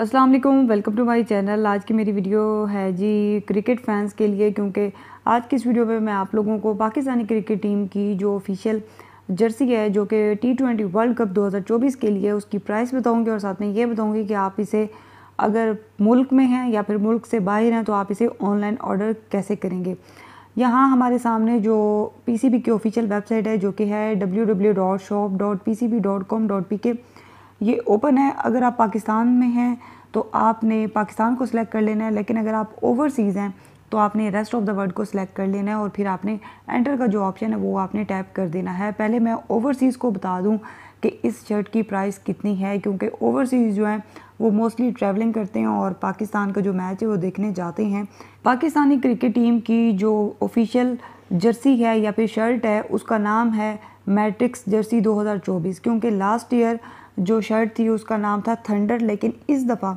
अस्सलाम वालेकुम welcome to my channel आज की मेरी वीडियो है जी क्रिकेट फैंस के लिए क्योंकि आज की इस वीडियो में मैं आप लोगों को पाकिस्तानी क्रिकेट टीम की जो ऑफिशियल जर्सी है जो कि टी ट्वेंटी वर्ल्ड कप 2024 के लिए उसकी प्राइस बताऊंगी और साथ में ये बताऊंगी कि आप इसे अगर मुल्क में हैं या फिर मुल्क से बाहर हैं तो आप इसे ऑनलाइन ऑर्डर कैसे करेंगे यहाँ हमारे सामने जो पी की ऑफिशियल वेबसाइट है जो कि है डब्ल्यू ये ओपन है अगर आप पाकिस्तान में हैं तो आपने पाकिस्तान को सिलेक्ट कर लेना है लेकिन अगर आप ओवरसीज़ हैं तो आपने रेस्ट ऑफ द वर्ल्ड को सिलेक्ट कर लेना है और फिर आपने एंटर का जो ऑप्शन है वो आपने टैप कर देना है पहले मैं ओवरसीज़ को बता दूं कि इस शर्ट की प्राइस कितनी है क्योंकि ओवरसीज़ जो हैं वो मोस्टली ट्रैवलिंग करते हैं और पाकिस्तान का जो मैच है वो देखने जाते हैं पाकिस्तानी क्रिकेट टीम की जो ऑफिशियल जर्सी है या फिर शर्ट है उसका नाम है मैट्रिक्स जर्सी 2024 क्योंकि लास्ट ईयर जो शर्ट थी उसका नाम था थंडर लेकिन इस दफ़ा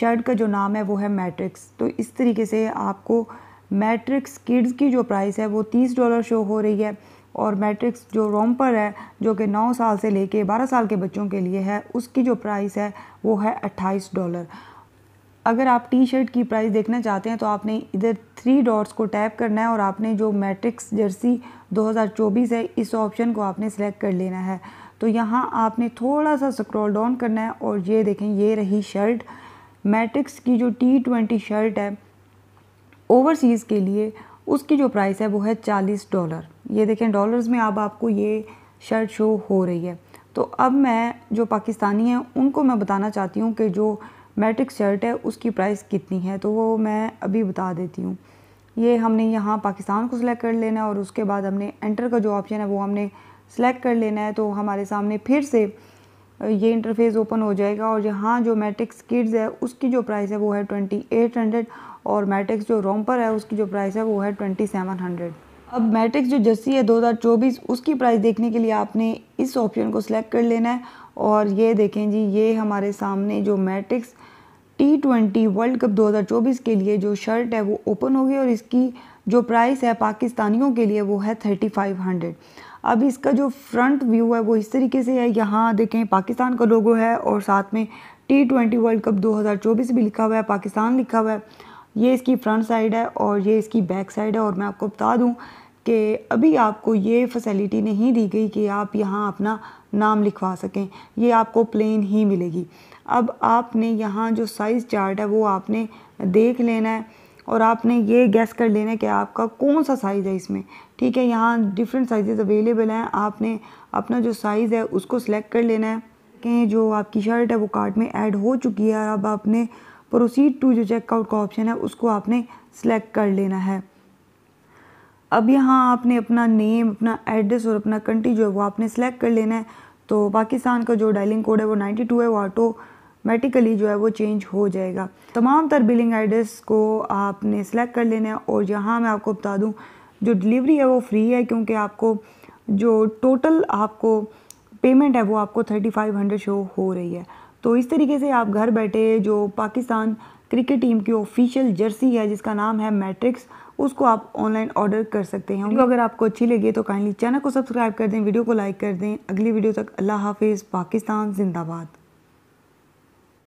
शर्ट का जो नाम है वो है मैट्रिक्स तो इस तरीके से आपको मैट्रिक्स किड्स की जो प्राइस है वो तीस डॉलर शो हो रही है और मैट्रिक्स जो रोमपर है जो कि नौ साल से लेके बारह साल के बच्चों के लिए है उसकी जो प्राइस है वो है अट्ठाईस डॉलर अगर आप टी शर्ट की प्राइस देखना चाहते हैं तो आपने इधर थ्री डॉट्स को टैप करना है और आपने जो मैट्रिक्स जर्सी 2024 है इस ऑप्शन को आपने सेलेक्ट कर लेना है तो यहाँ आपने थोड़ा सा स्क्रॉल डाउन करना है और ये देखें ये रही शर्ट मैट्रिक्स की जो टी ट्वेंटी शर्ट है ओवरसीज़ के लिए उसकी जो प्राइस है वो है चालीस डॉलर ये देखें डॉलर्स में अब आपको ये शर्ट शो हो रही है तो अब मैं जो पाकिस्तानी हैं उनको मैं बताना चाहती हूँ कि जो मैट्रिक शर्ट है उसकी प्राइस कितनी है तो वो मैं अभी बता देती हूँ ये हमने यहाँ पाकिस्तान को सिलेक्ट कर लेना है और उसके बाद हमने एंटर का जो ऑप्शन है वो हमने सिलेक्ट कर लेना है तो हमारे सामने फिर से ये इंटरफेस ओपन हो जाएगा और यहाँ जो मैट्रिक्स किड्स है उसकी जो प्राइस है वो है ट्वेंटी एट हंड्रेड और मैट्रिक्स जो रोमपर है उसकी जो प्राइस है वो है ट्वेंटी सेवन हंड्रेड अब मैट्रिक्स जो जर्सी है दो हज़ार चौबीस उसकी प्राइस देखने के लिए आपने इस ऑप्शन को सिलेक्ट कर लेना है और ये देखें जी ये हमारे सामने जो Matrix T twenty world cup 2024 के लिए जो शर्ट है वो ओपन हो गई और इसकी जो प्राइस है पाकिस्तानियों के लिए वो है थर्टी फाइव हंड्रेड अब इसका जो फ्रंट व्यू है वो इस तरीके से है यहाँ देखें पाकिस्तान का लोगो है और साथ में टी ट्वेंटी वर्ल्ड कप 2024 भी लिखा हुआ है पाकिस्तान लिखा हुआ है ये इसकी फ्रंट साइड है और ये इसकी बैक साइड है और मैं आपको बता दूँ कि अभी आपको ये फैसिलिटी नहीं दी गई कि आप यहाँ अपना नाम लिखवा सकें ये आपको प्लेन ही मिलेगी अब आपने यहाँ जो साइज़ चार्ट है वो आपने देख लेना है और आपने ये गैस कर लेना है कि आपका कौन सा साइज़ है इसमें ठीक है यहाँ डिफरेंट साइजेस अवेलेबल हैं आपने अपना जो साइज़ है उसको सिलेक्ट कर लेना है कि जो आपकी शर्ट है वो कार्ट में ऐड हो चुकी है अब आपने प्रोसीड टू जो चेकआउट का ऑप्शन है उसको आपने सेलेक्ट कर लेना है अब यहाँ आपने अपना नेम अपना एड्रेस और अपना कंट्री जो है वो आपने सेलेक्ट कर लेना है तो पाकिस्तान का जो डायलिंग कोड है वो 92 है वो ऑटोमेटिकली जो है वो चेंज हो जाएगा तमाम तर बिलिंग एड्रेस को आपने सेलेक्ट कर लेना है और यहाँ मैं आपको बता दूँ जो डिलीवरी है वो फ्री है क्योंकि आपको जो टोटल आपको पेमेंट है वो आपको थर्टी फाइव हंड्रेड शो हो रही है तो इस तरीके से आप घर बैठे जो पाकिस्तान क्रिकेट टीम की ऑफिशियल जर्सी है जिसका नाम है मैट्रिक्स उसको आप ऑनलाइन ऑर्डर कर सकते हैं अगर आपको अच्छी लगी तो काइंडली चैनल को सब्सक्राइब कर दें वीडियो को लाइक कर दें अगली वीडियो तक अल्लाह हाफिज़ पाकिस्तान जिंदाबाद